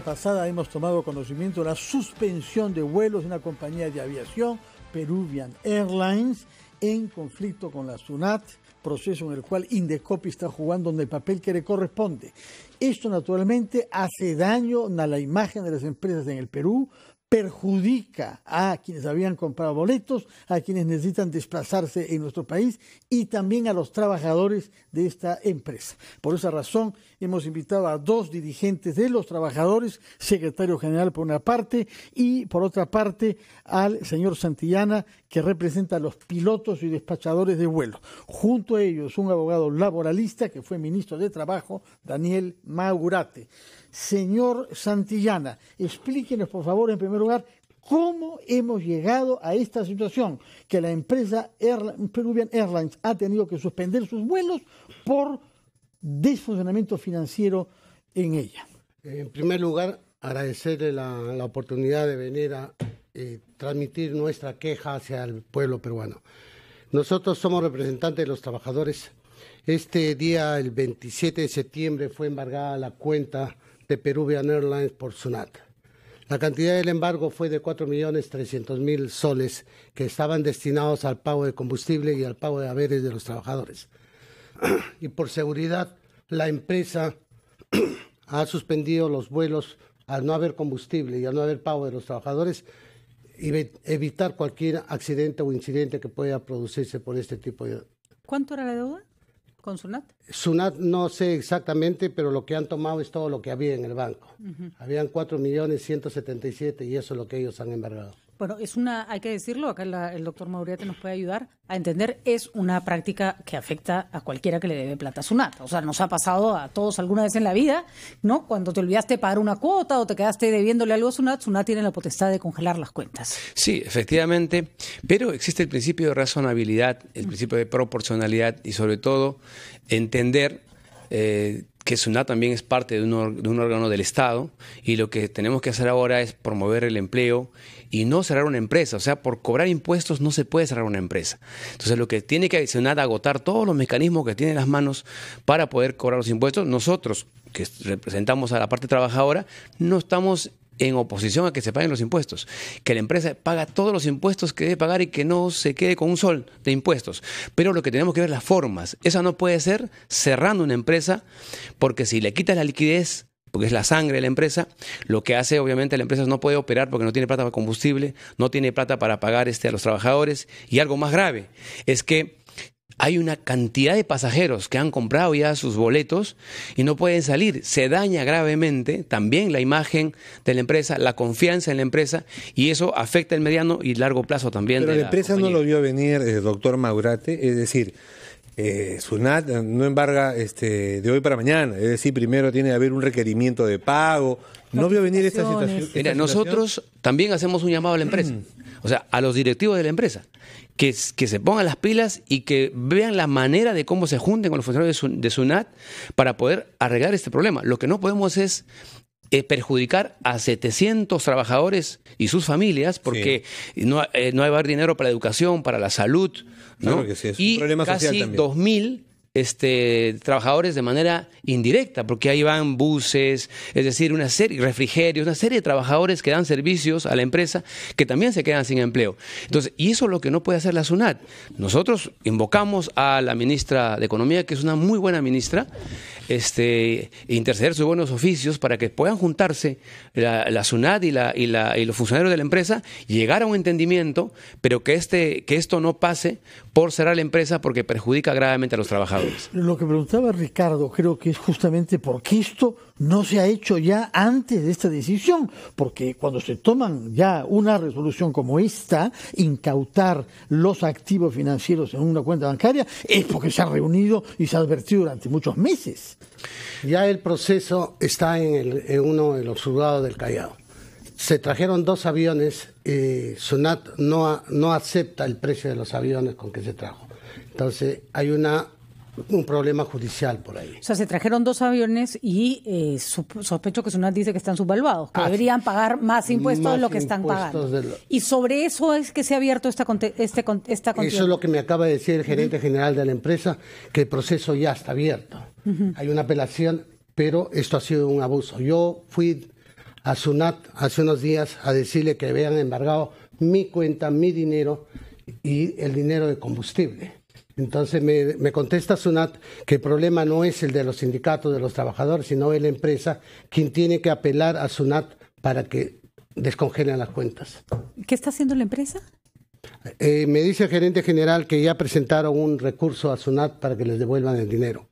pasada hemos tomado conocimiento de la suspensión de vuelos de una compañía de aviación, Peruvian Airlines, en conflicto con la SUNAT, proceso en el cual Indecopi está jugando en el papel que le corresponde. Esto naturalmente hace daño a la imagen de las empresas en el Perú, perjudica a quienes habían comprado boletos, a quienes necesitan desplazarse en nuestro país y también a los trabajadores de esta empresa. Por esa razón, hemos invitado a dos dirigentes de los trabajadores, secretario general por una parte y por otra parte al señor Santillana, que representa a los pilotos y despachadores de vuelo. Junto a ellos, un abogado laboralista que fue ministro de Trabajo, Daniel Maurate señor Santillana. Explíquenos, por favor, en primer lugar, cómo hemos llegado a esta situación, que la empresa Peruvian Airlines ha tenido que suspender sus vuelos por desfuncionamiento financiero en ella. En primer lugar, agradecerle la, oportunidad de venir a eh, transmitir nuestra queja hacia el pueblo peruano. Nosotros somos representantes de los trabajadores. Este día, el 27 de septiembre, fue embargada la cuenta de Peruvian Airlines por Sunat. La cantidad del embargo fue de 4.300.000 soles que estaban destinados al pago de combustible y al pago de haberes de los trabajadores. Y por seguridad, la empresa ha suspendido los vuelos al no haber combustible y al no haber pago de los trabajadores y evitar cualquier accidente o incidente que pueda producirse por este tipo de... ¿Cuánto era la deuda? con Sunat? Sunat no sé exactamente, pero lo que han tomado es todo lo que había en el banco. cuatro millones Habían setenta y siete y eso es lo que ellos han embargado. Bueno, es una, hay que decirlo, acá el doctor te nos puede ayudar a entender, es una práctica que afecta a cualquiera que le debe plata a Sunat. O sea, nos ha pasado a todos alguna vez en la vida, ¿no? Cuando te olvidaste pagar una cuota o te quedaste debiéndole algo a Sunat, Sunat tiene la potestad de congelar las cuentas. Sí, efectivamente, pero existe el principio de razonabilidad, el principio de proporcionalidad y sobre todo entender eh, que SUNAT también es parte de un, órgano del Estado y lo que tenemos que hacer ahora es promover el empleo y no cerrar una empresa. O sea, por cobrar impuestos no se puede cerrar una empresa. Entonces, lo que tiene que SUNAT agotar todos los mecanismos que tiene en las manos para poder cobrar los impuestos, nosotros que representamos a la parte trabajadora, no estamos en oposición a que se paguen los impuestos, que la empresa paga todos los impuestos que debe pagar y que no se quede con un sol de impuestos. Pero lo que tenemos que ver es las formas. Esa no puede ser cerrando una empresa, porque si le quitas la liquidez, porque es la sangre de la empresa, lo que hace obviamente la empresa no puede operar porque no tiene plata para combustible, no tiene plata para pagar este, a los trabajadores y algo más grave es que hay una cantidad de pasajeros que han comprado ya sus boletos y no pueden salir. Se daña gravemente también la imagen de la empresa, la confianza en la empresa y eso afecta el mediano y largo plazo también. Pero la, empresa no lo vio venir, eh, doctor Maurate, es decir, eh, SUNAT no embarga este, de hoy para mañana. Es decir, primero tiene que haber un requerimiento de pago. No veo venir esta situación. Mira, nosotros también hacemos un llamado a la empresa, mm. o sea, a los directivos de la empresa, que, que se pongan las pilas y que vean la manera de cómo se junten con los funcionarios de, SUNAT para poder arreglar este problema. Lo que no podemos es perjudicar a 700 trabajadores y sus familias porque no, eh, hay va a dinero para la educación, para la salud. ¿no? y problema casi social también. 2.000 este, trabajadores de manera indirecta, porque ahí van buses, es decir, una serie, de refrigerios, una serie de trabajadores que dan servicios a la empresa que también se quedan sin empleo. Entonces, y eso es lo que no puede hacer la SUNAT. Nosotros invocamos a la ministra de Economía, que es una muy buena ministra, este, interceder sus buenos oficios para que puedan juntarse la, la SUNAT y, la, y, la, y, los funcionarios de la empresa, llegar a un entendimiento, pero que, este, que esto no pase por cerrar la empresa porque perjudica gravemente a los trabajadores. Lo que preguntaba Ricardo creo que es justamente porque esto no se ha hecho ya antes de esta decisión, porque cuando se toman ya una resolución como esta, incautar los activos financieros en una cuenta bancaria, es porque se ha reunido y se ha advertido durante muchos meses. Ya el proceso está en, el, uno de los juzgados del Callao. Se trajeron dos aviones, y eh, Sunat no, no acepta el precio de los aviones con que se trajo. Entonces hay una un problema judicial por ahí. O sea, se trajeron dos aviones y eh, sospecho que Sunat dice que están subvaluados, que ah, deberían pagar más impuestos de lo que están pagando. Y sobre eso es que se ha abierto esta, este, esta Eso es lo que me acaba de decir el gerente general de la empresa, que el proceso ya está abierto. Hay una apelación, pero esto ha sido un abuso. Yo fui a Sunat hace unos días a decirle que habían embargado mi cuenta, mi dinero y el dinero de combustible entonces me, contesta Sunat que el problema no es el de los sindicatos, de los trabajadores, sino de la empresa, quien tiene que apelar a Sunat para que descongelen las cuentas. ¿Qué está haciendo la empresa? Eh, me dice el gerente general que ya presentaron un recurso a SUNAT para que les devuelvan el dinero.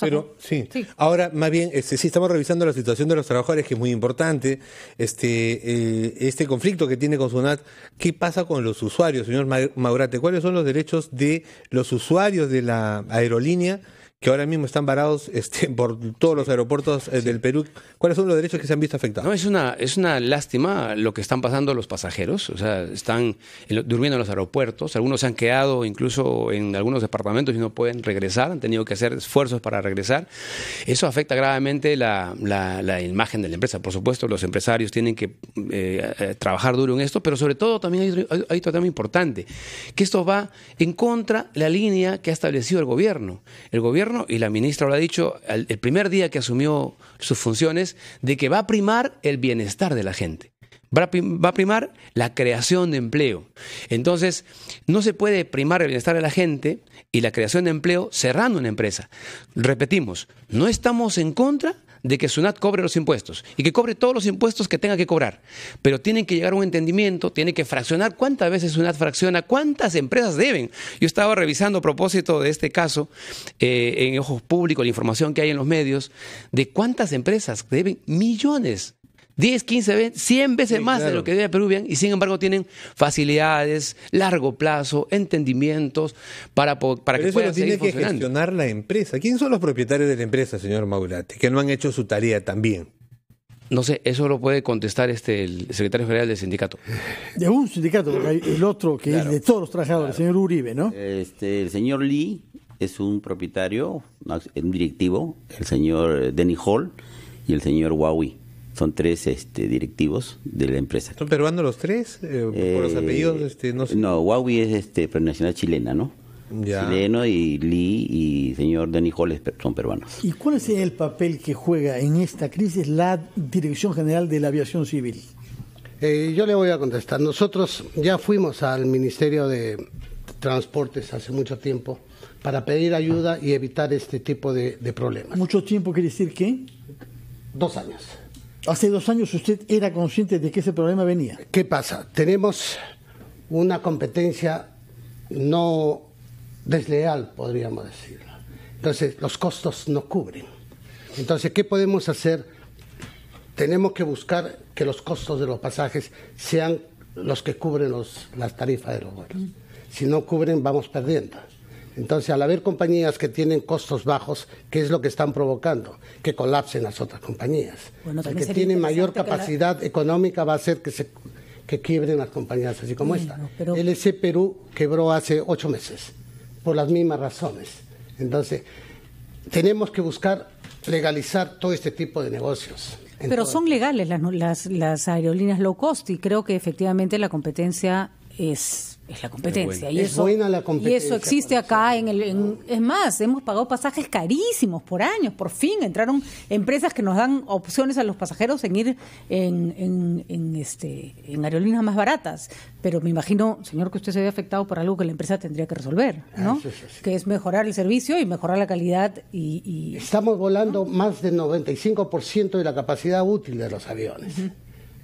Pero sí. Ahora, más bien, este, sí, estamos revisando la situación de los trabajadores, que es muy importante. Este, eh, este conflicto que tiene con SUNAT, ¿qué pasa con los usuarios, señor Maurate? ¿Cuáles son los derechos de los usuarios de la aerolínea? que ahora mismo están varados este, por todos los aeropuertos eh, del Perú. ¿Cuáles son los derechos que se han visto afectados? No, es una, es una lástima lo que están pasando los pasajeros. O sea, están durmiendo en los aeropuertos. Algunos se han quedado incluso en algunos departamentos y no pueden regresar. Han tenido que hacer esfuerzos para regresar. Eso afecta gravemente la, imagen de la empresa. Por supuesto, los empresarios tienen que eh, eh, trabajar duro en esto, pero sobre todo también hay, hay otro tema importante, que esto va en contra la línea que ha establecido el gobierno. El gobierno y la ministra lo ha dicho el primer día que asumió sus funciones, de que va a primar el bienestar de la gente va a primar la creación de empleo. Entonces, no se puede primar el bienestar de la gente y la creación de empleo cerrando una empresa. Repetimos, no estamos en contra de que SUNAT cobre los impuestos y que cobre todos los impuestos que tenga que cobrar. Pero tienen que llegar a un entendimiento, tienen que fraccionar cuántas veces SUNAT fracciona, cuántas empresas deben. Yo estaba revisando a propósito de este caso eh, en Ojos Públicos, la información que hay en los medios, de cuántas empresas deben millones 10, 15, veces, 100 veces más de lo que debe Peruvian y sin embargo tienen facilidades, largo plazo, entendimientos para, para que pueda puedan tiene que gestionar la empresa. ¿Quién son los propietarios de la empresa, señor Maulate, que no han hecho su tarea también? No sé, eso lo puede contestar este el secretario general del sindicato. De un sindicato, el otro que es de todos los trabajadores, el señor Uribe, ¿no? Este, el señor Lee es un propietario, un directivo, el señor eh, Denny Hall y el señor Huawei son tres este, directivos de la empresa. ¿Son peruanos los tres? Eh, por los apellidos, eh, este, no sé. No, Huawei es este, chilena, ¿no? Chileno y Lee y señor Denis Holles son peruanos. ¿Y cuál es el papel que juega en esta crisis la Dirección General de la Aviación Civil? Eh, yo le voy a contestar. Nosotros ya fuimos al Ministerio de Transportes hace mucho tiempo para pedir ayuda y evitar este tipo de, de problemas. ¿Mucho tiempo quiere decir qué? Dos años. Hace dos años usted era consciente de que ese problema venía. ¿Qué pasa? Tenemos una competencia no desleal, podríamos decirlo. Entonces, los costos no cubren. Entonces, ¿qué podemos hacer? Tenemos que buscar que los costos de los pasajes sean los que cubren las tarifas de los vuelos. Si no cubren, vamos perdiendo. Entonces, al haber compañías que tienen costos bajos, ¿qué es lo que están provocando? Que colapsen las otras compañías. El que tiene mayor capacidad económica va a hacer que se que quiebren las compañías así como esta. El Perú quebró hace ocho meses, por las mismas razones. Entonces, tenemos que buscar legalizar todo este tipo de negocios. Pero son legales las, las, las, aerolíneas low cost y creo que efectivamente la competencia es, la competencia. Y, es eso, buena la competencia y eso existe acá. En el, es más, hemos pagado pasajes carísimos por años. Por fin entraron empresas que nos dan opciones a los pasajeros en ir en, en, este, en aerolíneas más baratas. Pero me imagino, señor, que usted se ve afectado por algo que la empresa tendría que resolver, ah, ¿no? Que es mejorar el servicio y mejorar la calidad. y, Estamos volando más del 95% de la capacidad útil de los aviones.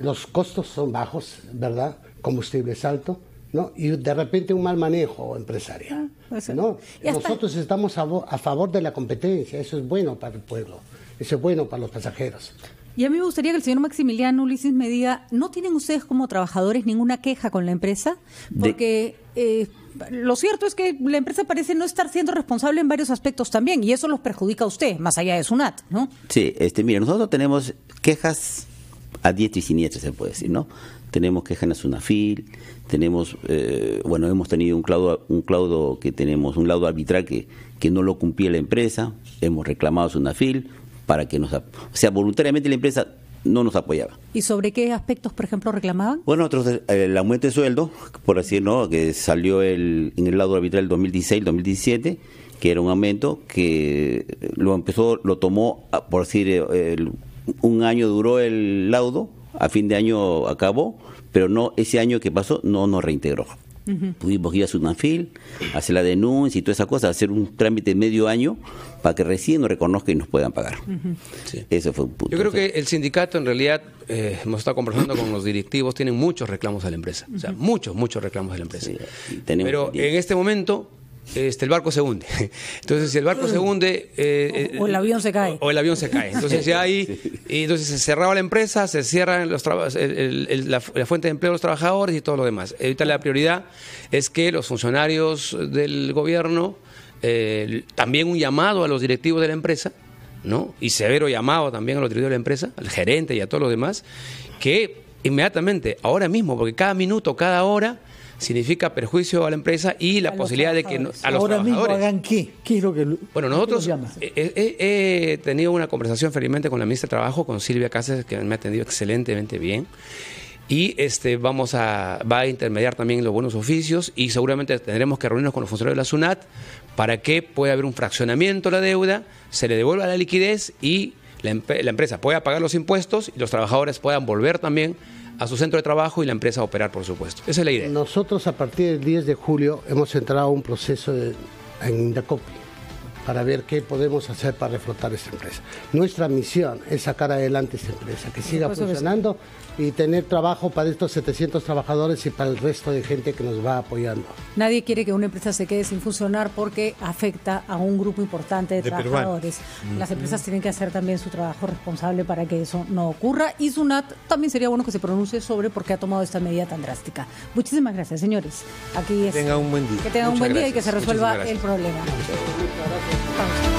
Los costos son bajos, ¿verdad? combustible salto ¿no? y de repente un mal manejo empresarial. Ah, nosotros estamos a, favor de la competencia, eso es bueno para el pueblo, eso es bueno para los pasajeros. Y a mí me gustaría que el señor Maximiliano Ulises me diga, ¿no tienen ustedes como trabajadores ninguna queja con la empresa? Porque eh, lo cierto es que la empresa parece no estar siendo responsable en varios aspectos también, y eso los perjudica a usted, más allá de SUNAT, ¿no? Sí, este, mire, nosotros tenemos quejas a diestra y siniestra, se puede decir, ¿no? Tenemos quejas en Sunafil tenemos, eh, bueno, hemos tenido un claudo, un claudo que tenemos, un laudo arbitral que, que no lo cumplía la empresa, hemos reclamado a Sunafil para que nos... O sea, voluntariamente la empresa no nos apoyaba. ¿Y sobre qué aspectos, por ejemplo, reclamaban? Bueno, otros, el eh, aumento de sueldo, por así decirlo, ¿no? que salió el, en el lado arbitral 2016-2017, que era un aumento que eh, lo empezó, lo tomó, ah, por decir, el un año duró el laudo, a fin de año acabó, pero no ese año que pasó no nos reintegró. Pudimos ir a Sunafil, hacer la denuncia y toda esa cosa, hacer un trámite de medio año para que recién nos reconozcan y nos puedan pagar. Eso fue un punto. Yo creo que el sindicato, en realidad, hemos eh, estado conversando con los directivos, tienen muchos reclamos a la empresa. O sea, muchos, muchos reclamos a la empresa. Pero en este momento, este, el barco se hunde. Entonces, si el barco se hunde... Eh, eh, o, el avión se cae. O, el avión se cae. Entonces, ya ahí... entonces se cerraba la empresa, se cierran los la, fuente de empleo de los trabajadores y todo lo demás. Ahorita la prioridad es que los funcionarios del gobierno, eh, también un llamado a los directivos de la empresa, ¿no? Y severo llamado también a los directivos de la empresa, al gerente y a todos los demás, que inmediatamente, ahora mismo, porque cada minuto, cada hora significa perjuicio a la empresa y la posibilidad de que a los Ahora mismo hagan qué, qué es lo que bueno nosotros he, tenido una conversación felizmente con la ministra de trabajo, con Silvia Cáceres que me ha atendido excelentemente bien y este vamos a va a intermediar también los buenos oficios y seguramente tendremos que reunirnos con los funcionarios de la Sunat para que pueda haber un fraccionamiento de la deuda, se le devuelva la liquidez y la, empresa pueda pagar los impuestos y los trabajadores puedan volver también a su centro de trabajo y la empresa operar, por supuesto. Esa es la idea. Nosotros a partir del 10 de julio hemos entrado a un proceso de, en Indacopi para ver qué podemos hacer para reflotar esta empresa. Nuestra misión es sacar adelante esta empresa, que siga funcionando y tener trabajo para estos 700 trabajadores y para el resto de gente que nos va apoyando. Nadie quiere que una empresa se quede sin funcionar porque afecta a un grupo importante de, trabajadores. Las empresas tienen que hacer también su trabajo responsable para que eso no ocurra. Y SUNAT también sería bueno que se pronuncie sobre por qué ha tomado esta medida tan drástica. Muchísimas gracias, señores. Aquí es. Que tenga un buen día. Que un buen día y que se resuelva el problema. Oh.